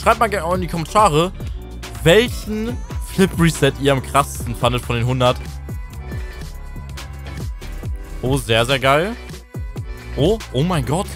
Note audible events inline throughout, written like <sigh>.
Schreibt mal gerne auch in die Kommentare, welchen Flip Reset ihr am krassesten fandet von den 100. Oh, sehr, sehr geil. Oh, oh mein Gott.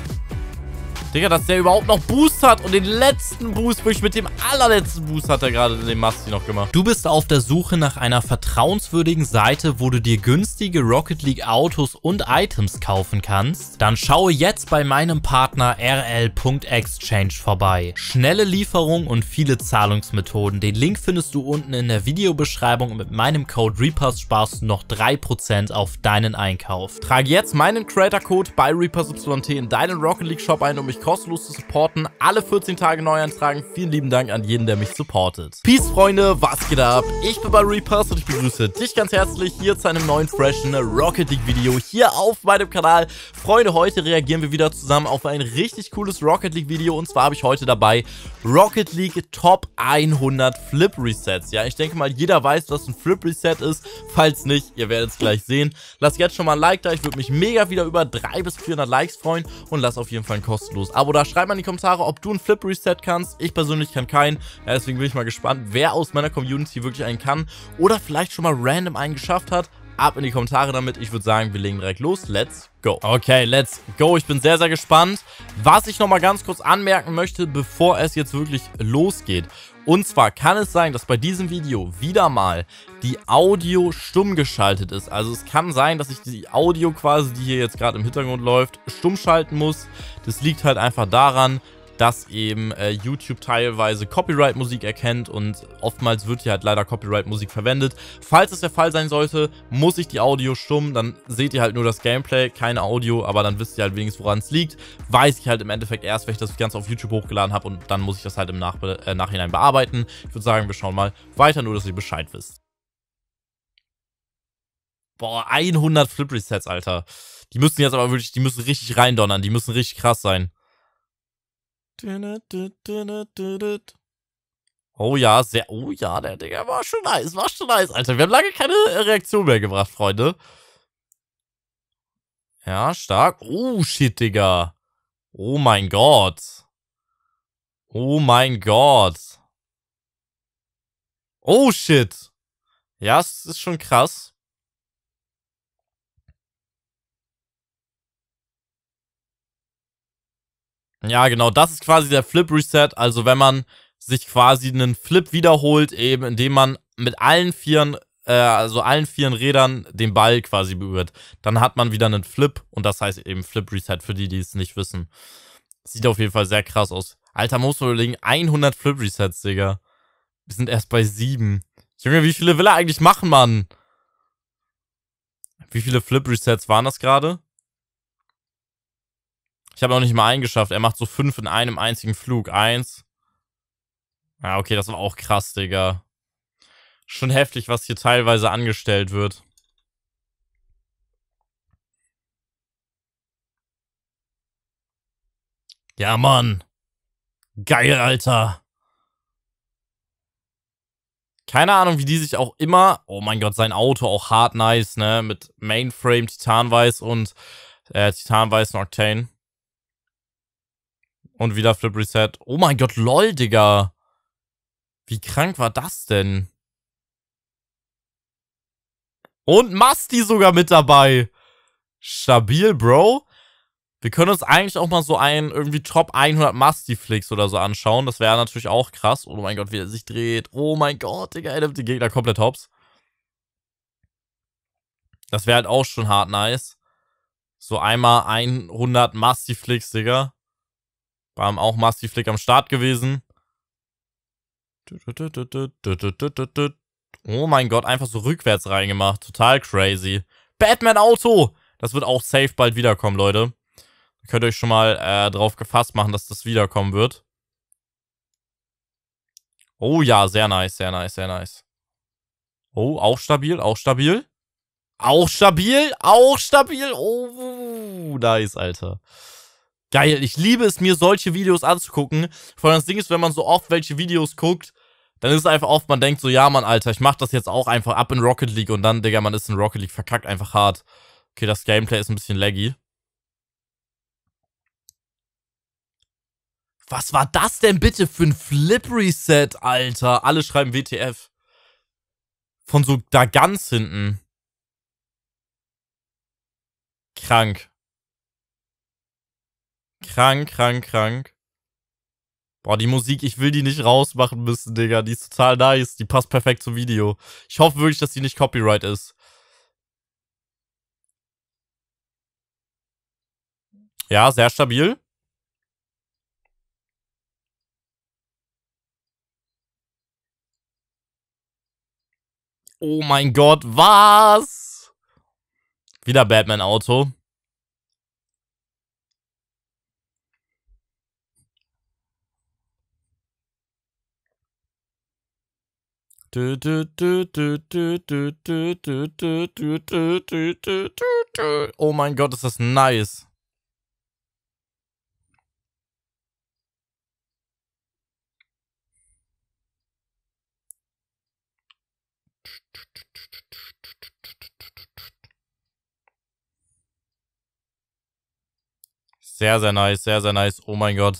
Digga, dass der überhaupt noch Boost hat und den letzten Boost, wirklich mit dem allerletzten Boost hat er gerade den Masti noch gemacht. Du bist auf der Suche nach einer vertrauenswürdigen Seite, wo du dir günstige Rocket League Autos und Items kaufen kannst? Dann schaue jetzt bei meinem Partner rl.exchange vorbei. Schnelle Lieferung und viele Zahlungsmethoden. Den Link findest du unten in der Videobeschreibung und mit meinem Code Reapers sparst du noch 3% auf deinen Einkauf. Trage jetzt meinen Creator Code bei ReapersYT in deinen Rocket League Shop ein, um mich kostenlos zu supporten. Alle alle 14 Tage neu eintragen. Vielen lieben Dank an jeden, der mich supportet. Peace, Freunde, was geht ab? Ich bin bei Reapers und ich begrüße dich ganz herzlich hier zu einem neuen, freshen Rocket League Video hier auf meinem Kanal. Freunde, heute reagieren wir wieder zusammen auf ein richtig cooles Rocket League Video und zwar habe ich heute dabei Rocket League Top 100 Flip Resets. Ja, ich denke mal, jeder weiß, was ein Flip Reset ist. Falls nicht, ihr werdet es gleich sehen. Lasst jetzt schon mal ein Like da. Ich würde mich mega wieder über 300 bis 400 Likes freuen und lasst auf jeden Fall ein kostenloses Abo da. Schreibt mal in die Kommentare, ob ob du einen Flip Reset kannst. Ich persönlich kann keinen. Ja, deswegen bin ich mal gespannt, wer aus meiner Community wirklich einen kann oder vielleicht schon mal random einen geschafft hat ab in die Kommentare damit. Ich würde sagen, wir legen direkt los. Let's go. Okay, let's go. Ich bin sehr, sehr gespannt. Was ich nochmal ganz kurz anmerken möchte, bevor es jetzt wirklich losgeht. Und zwar kann es sein, dass bei diesem Video wieder mal die Audio stumm geschaltet ist. Also es kann sein, dass ich die Audio quasi, die hier jetzt gerade im Hintergrund läuft, stumm schalten muss. Das liegt halt einfach daran, dass eben äh, YouTube teilweise Copyright-Musik erkennt und oftmals wird hier halt leider Copyright-Musik verwendet. Falls es der Fall sein sollte, muss ich die Audio stummen, dann seht ihr halt nur das Gameplay, keine Audio, aber dann wisst ihr halt wenigstens, woran es liegt. Weiß ich halt im Endeffekt erst, wenn ich das Ganze auf YouTube hochgeladen habe und dann muss ich das halt im Nachbe äh, Nachhinein bearbeiten. Ich würde sagen, wir schauen mal weiter, nur dass ihr Bescheid wisst. Boah, 100 Flip-Resets, Alter. Die müssen jetzt aber wirklich, die müssen richtig reindonnern, die müssen richtig krass sein. Oh ja, sehr. Oh ja, der Digga war schon nice, war schon nice, Alter. Wir haben lange keine äh, Reaktion mehr gebracht, Freunde. Ja, stark. Oh, shit, Digga. Oh mein Gott. Oh mein Gott. Oh shit. Ja, es ist schon krass. Ja, genau, das ist quasi der Flip-Reset. Also wenn man sich quasi einen Flip wiederholt, eben indem man mit allen vieren, äh, also allen vieren Rädern den Ball quasi berührt, dann hat man wieder einen Flip und das heißt eben Flip-Reset für die, die es nicht wissen. Sieht auf jeden Fall sehr krass aus. Alter, muss man überlegen, 100 Flip-Resets, Digga. Wir sind erst bei 7. Junge, wie viele will er eigentlich machen, Mann? Wie viele Flip-Resets waren das gerade? Ich habe noch nicht mal einen geschafft. Er macht so fünf in einem einzigen Flug. Eins. Ja, okay, das war auch krass, Digga. Schon heftig, was hier teilweise angestellt wird. Ja, Mann. Geil, Alter. Keine Ahnung, wie die sich auch immer... Oh mein Gott, sein Auto auch hart nice, ne? Mit Mainframe, Titanweiß und äh, und Octane. Und wieder Flip Reset. Oh mein Gott, lol, Digga. Wie krank war das denn? Und Masti sogar mit dabei. Stabil, Bro. Wir können uns eigentlich auch mal so einen irgendwie Top 100 Masti-Flicks oder so anschauen. Das wäre natürlich auch krass. Oh mein Gott, wie er sich dreht. Oh mein Gott, Digga, er nimmt den Gegner komplett hops. Das wäre halt auch schon hart nice. So einmal 100 Masti-Flicks, Digga. Bam, auch massiv Flick am Start gewesen. Oh mein Gott, einfach so rückwärts reingemacht. Total crazy. Batman Auto! Das wird auch safe bald wiederkommen, Leute. Ihr könnt euch schon mal äh, drauf gefasst machen, dass das wiederkommen wird. Oh ja, sehr nice, sehr nice, sehr nice. Oh, auch stabil, auch stabil. Auch stabil, auch stabil. Oh, nice, Alter. Geil, ich liebe es mir, solche Videos anzugucken. Vor allem das Ding ist, wenn man so oft welche Videos guckt, dann ist es einfach oft, man denkt so, ja, Mann, Alter, ich mach das jetzt auch einfach ab in Rocket League und dann, Digga, man ist in Rocket League verkackt einfach hart. Okay, das Gameplay ist ein bisschen laggy. Was war das denn bitte für ein Flip-Reset, Alter? Alle schreiben WTF. Von so da ganz hinten. Krank. Krank, krank, krank. Boah, die Musik, ich will die nicht rausmachen müssen, Digga. Die ist total nice. Die passt perfekt zum Video. Ich hoffe wirklich, dass die nicht Copyright ist. Ja, sehr stabil. Oh mein Gott, was? Wieder Batman-Auto. Oh mein Gott, ist das nice. Sehr, sehr nice, sehr, sehr nice. Oh mein Gott.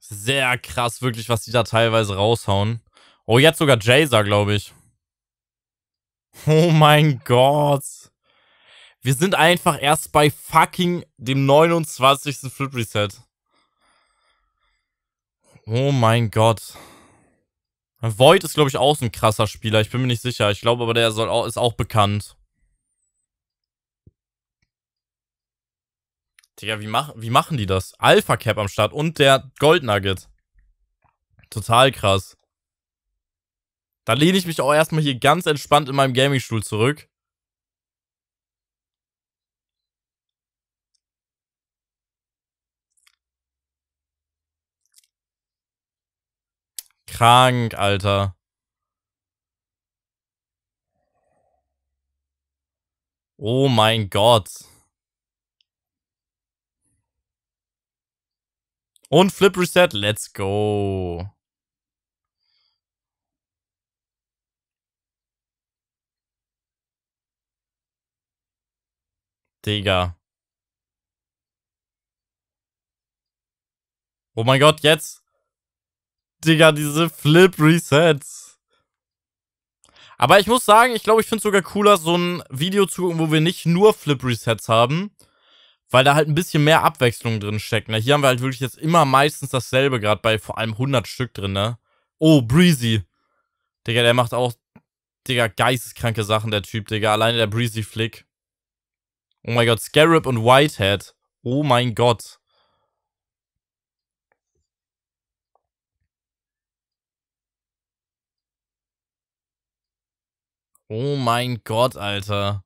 Sehr krass, wirklich, was die da teilweise raushauen. Oh, jetzt sogar Jaser, glaube ich. Oh mein Gott. Wir sind einfach erst bei fucking dem 29. Flip Reset. Oh mein Gott. Void ist, glaube ich, auch so ein krasser Spieler. Ich bin mir nicht sicher. Ich glaube aber, der soll ist auch bekannt. Digga, wie, mach, wie machen die das? Alpha Cap am Start und der Gold Nugget. Total krass. Da lehne ich mich auch erstmal hier ganz entspannt in meinem Gamingstuhl zurück. Krank, Alter. Oh mein Gott. Und Flip Reset, let's go. Digga. Oh mein Gott, jetzt. Digga, diese Flip-Resets. Aber ich muss sagen, ich glaube, ich finde es sogar cooler, so ein Video zu gucken, wo wir nicht nur Flip-Resets haben, weil da halt ein bisschen mehr Abwechslung drin steckt. Ne? Hier haben wir halt wirklich jetzt immer meistens dasselbe, gerade bei vor allem 100 Stück drin, ne? Oh, Breezy. Digga, der macht auch, Digga, geisteskranke Sachen, der Typ, Digga. Alleine der Breezy-Flick. Oh mein Gott, Scarab und Whitehead. Oh mein Gott. Oh mein Gott, Alter.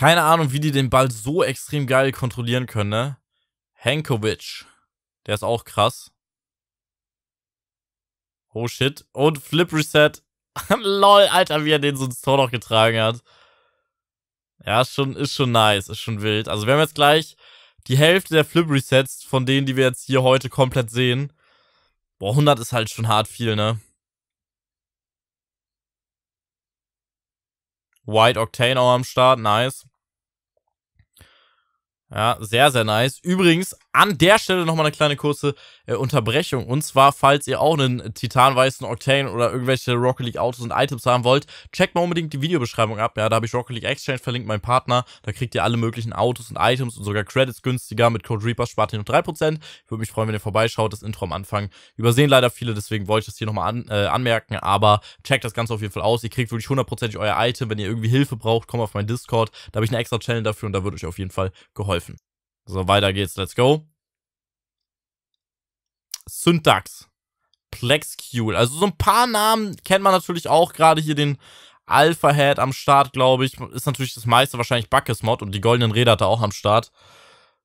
Keine Ahnung, wie die den Ball so extrem geil kontrollieren können, ne? Hankovic. Der ist auch krass. Oh shit. Und Flip Reset. <laughs> Lol, Alter, wie er den so ins Tor noch getragen hat. Ja, ist schon, ist schon nice, ist schon wild. Also wir haben jetzt gleich die Hälfte der Flip Resets von denen, die wir jetzt hier heute komplett sehen. Boah, 100 ist halt schon hart viel, ne? White Octane auch am Start, nice. Ja, sehr, sehr nice. Übrigens, an der Stelle nochmal eine kleine kurze äh, Unterbrechung. Und zwar, falls ihr auch einen titanweißen Octane oder irgendwelche Rocket League Autos und Items haben wollt, checkt mal unbedingt die Videobeschreibung ab. Ja, da habe ich Rocket League Exchange verlinkt, mein Partner. Da kriegt ihr alle möglichen Autos und Items und sogar Credits günstiger. Mit Code Reaper spart ihr nur 3%. Ich würde mich freuen, wenn ihr vorbeischaut. Das Intro am Anfang übersehen leider viele, deswegen wollte ich das hier nochmal an, äh, anmerken. Aber checkt das Ganze auf jeden Fall aus. Ihr kriegt wirklich hundertprozentig euer Item. Wenn ihr irgendwie Hilfe braucht, kommt auf meinen Discord. Da habe ich einen extra Channel dafür und da wird euch auf jeden Fall geholfen. So, weiter geht's. Let's go. Syntax. Plexcule. Also so ein paar Namen kennt man natürlich auch. Gerade hier den Alpha Head am Start, glaube ich. Ist natürlich das meiste wahrscheinlich Buckes Mod und die goldenen Räder hat er auch am Start.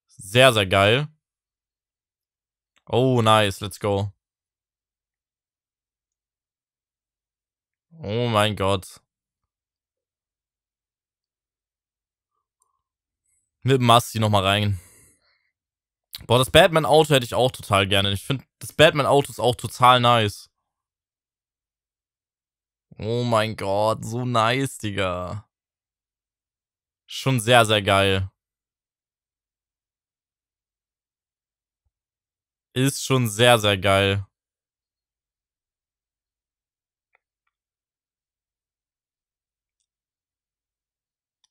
Sehr, sehr geil. Oh, nice. Let's go. Oh mein Gott. mit dem Masti nochmal rein. Boah, das Batman-Auto hätte ich auch total gerne. Ich finde, das Batman-Auto ist auch total nice. Oh mein Gott, so nice, Digga. Schon sehr, sehr geil. Ist schon sehr, sehr geil.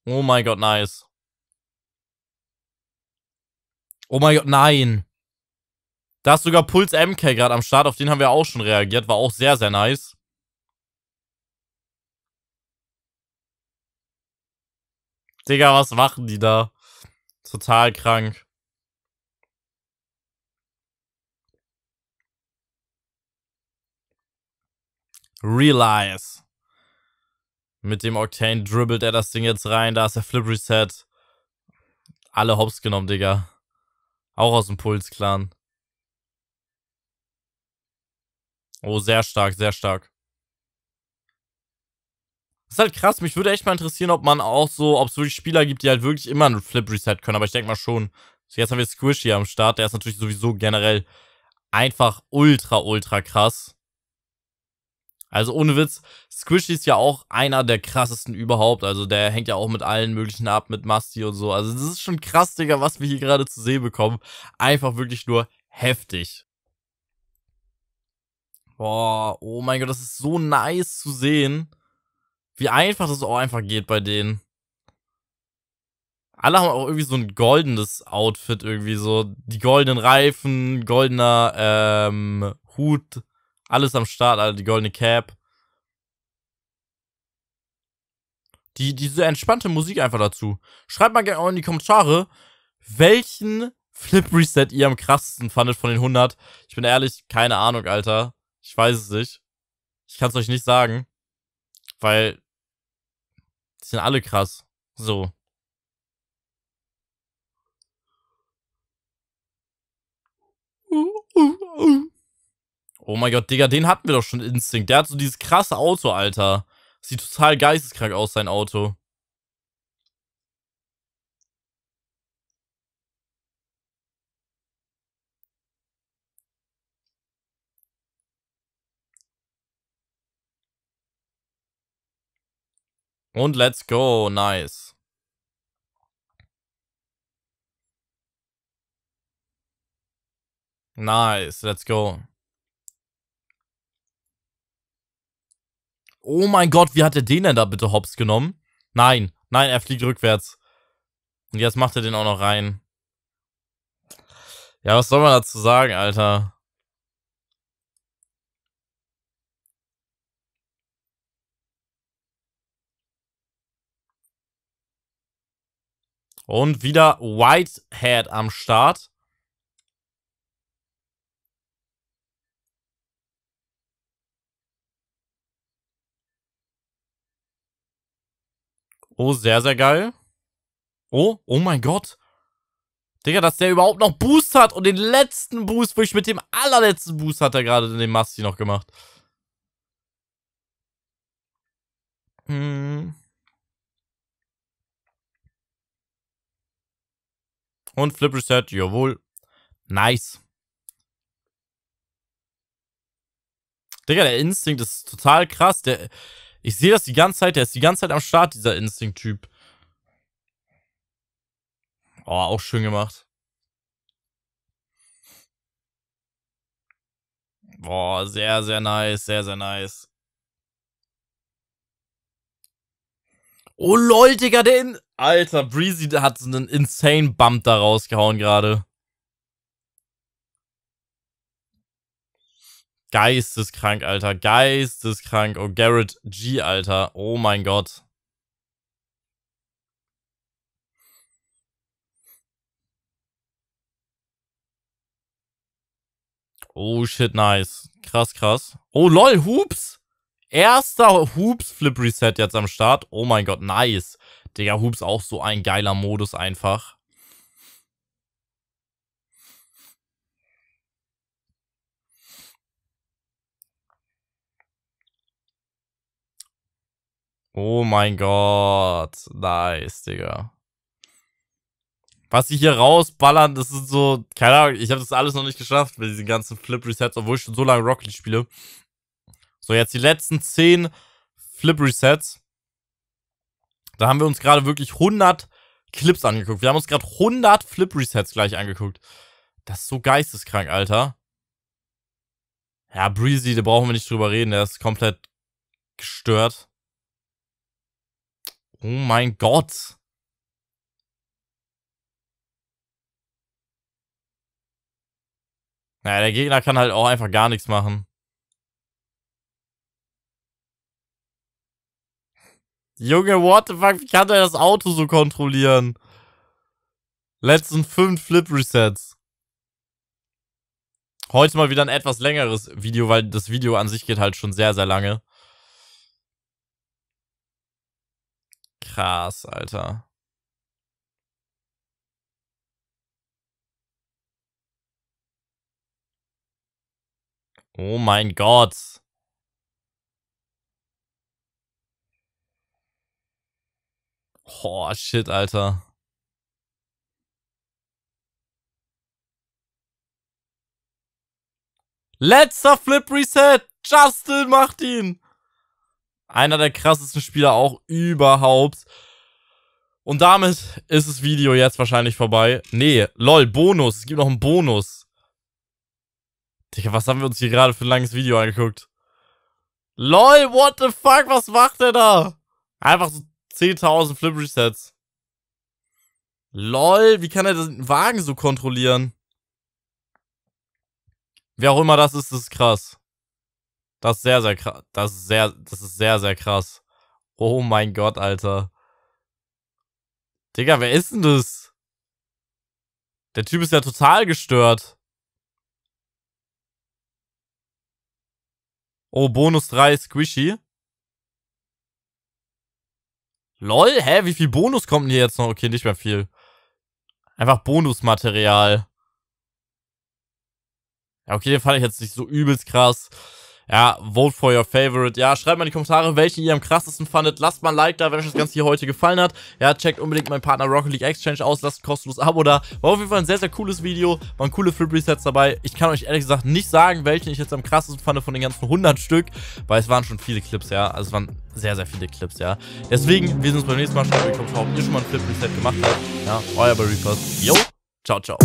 Oh mein Gott, nice. Oh mein Gott, nein. Da ist sogar Puls MK gerade am Start. Auf den haben wir auch schon reagiert. War auch sehr, sehr nice. Digga, was machen die da? Total krank. Realize. Mit dem Octane dribbelt er das Ding jetzt rein. Da ist der Flip Reset. Alle hops genommen, Digga. Auch aus dem Puls-Clan. Oh, sehr stark, sehr stark. Das ist halt krass, mich würde echt mal interessieren, ob man auch so, ob es wirklich Spieler gibt, die halt wirklich immer einen Flip-Reset können, aber ich denke mal schon. So, jetzt haben wir Squish hier am Start, der ist natürlich sowieso generell einfach ultra, ultra krass. Also ohne Witz, Squishy ist ja auch einer der krassesten überhaupt. Also der hängt ja auch mit allen möglichen ab, mit Masti und so. Also das ist schon krass, Digga, was wir hier gerade zu sehen bekommen. Einfach wirklich nur heftig. Boah, oh mein Gott, das ist so nice zu sehen. Wie einfach das auch einfach geht bei denen. Alle haben auch irgendwie so ein goldenes Outfit irgendwie so. Die goldenen Reifen, goldener ähm, Hut, alles am Start, Alter, die goldene Cap. Die, diese entspannte Musik einfach dazu. Schreibt mal gerne auch in die Kommentare, welchen Flip Reset ihr am krassesten fandet von den 100. Ich bin ehrlich, keine Ahnung, Alter. Ich weiß es nicht. Ich kann es euch nicht sagen. Weil die sind alle krass. So. Uh, uh, uh. Oh mein Gott, Digga, den hatten wir doch schon Instinct. Der hat so dieses krasse Auto, Alter. Sieht total geisteskrank aus, sein Auto. Und let's go, nice. Nice, let's go. Oh mein Gott, wie hat er den denn da bitte hops genommen? Nein, nein, er fliegt rückwärts. Und jetzt macht er den auch noch rein. Ja, was soll man dazu sagen, Alter? Und wieder Whitehead am Start. Oh, sehr, sehr geil. Oh, oh mein Gott. Digga, dass der überhaupt noch Boost hat und den letzten Boost, wirklich mit dem allerletzten Boost hat er gerade den Masti noch gemacht. Hm. Und Flip Reset, jawohl. Nice. Digga, der Instinkt ist total krass. Der, ich sehe das die ganze Zeit, der ist die ganze Zeit am Start, dieser Instinct-Typ. Oh, auch schön gemacht. Boah, sehr, sehr nice, sehr, sehr nice. Oh lol, Digga, der In Alter, Breezy hat so einen insane Bump da rausgehauen gerade. Geisteskrank, Alter. Geisteskrank. Oh, Garrett G, Alter. Oh mein Gott. Oh shit, nice. Krass, krass. Oh lol, Hoops. Erster Hoops-Flip-Reset jetzt am Start. Oh mein Gott, nice. Digga, Hoops auch so ein geiler Modus einfach. Oh mein Gott. Nice, Digga. Was sie hier rausballern, das ist so, keine Ahnung, ich habe das alles noch nicht geschafft mit diesen ganzen Flip-Resets, obwohl ich schon so lange Rocket League spiele. So, jetzt die letzten 10 Flip-Resets. Da haben wir uns gerade wirklich 100 Clips angeguckt. Wir haben uns gerade 100 Flip-Resets gleich angeguckt. Das ist so geisteskrank, Alter. Ja, Breezy, da brauchen wir nicht drüber reden. Der ist komplett gestört. Oh mein Gott. Naja, der Gegner kann halt auch einfach gar nichts machen. Junge, what the fuck, wie kann der das Auto so kontrollieren? Letzten fünf Flip-Resets. Heute mal wieder ein etwas längeres Video, weil das Video an sich geht halt schon sehr, sehr lange. Krass, Alter. Oh mein Gott. Oh, shit, Alter. Letzter Flip Reset. Justin macht ihn. Einer der krassesten Spieler auch überhaupt. Und damit ist das Video jetzt wahrscheinlich vorbei. Nee, lol, Bonus. Es gibt noch einen Bonus. Digga, was haben wir uns hier gerade für ein langes Video angeguckt? Lol, what the fuck, was macht der da? Einfach so 10.000 Flip Resets. Lol, wie kann er den Wagen so kontrollieren? Wer auch immer das ist, das ist krass. Das ist sehr, sehr krass. Das ist sehr, das ist sehr, sehr krass. Oh mein Gott, Alter. Digga, wer ist denn das? Der Typ ist ja total gestört. Oh, Bonus 3 Squishy. Lol, hä? Wie viel Bonus kommt denn hier jetzt noch? Okay, nicht mehr viel. Einfach Bonusmaterial. Ja, okay, den fand ich jetzt nicht so übelst krass. Ja, vote for your favorite. Ja, schreibt mal in die Kommentare, welche ihr am krassesten fandet. Lasst mal ein Like da, wenn euch das Ganze hier heute gefallen hat. Ja, checkt unbedingt meinen Partner Rocket League Exchange aus. Lasst ein kostenloses Abo da. War auf jeden Fall ein sehr, sehr cooles Video. Waren coole Flip Resets dabei. Ich kann euch ehrlich gesagt nicht sagen, welchen ich jetzt am krassesten fand von den ganzen 100 Stück. Weil es waren schon viele Clips, ja. Also es waren sehr, sehr viele Clips, ja. Deswegen, wir sehen uns beim nächsten Mal. Schreibt in die Kommentare, ob ihr schon mal ein Flip Reset gemacht habt. Ja, euer Barry Yo, ciao, ciao.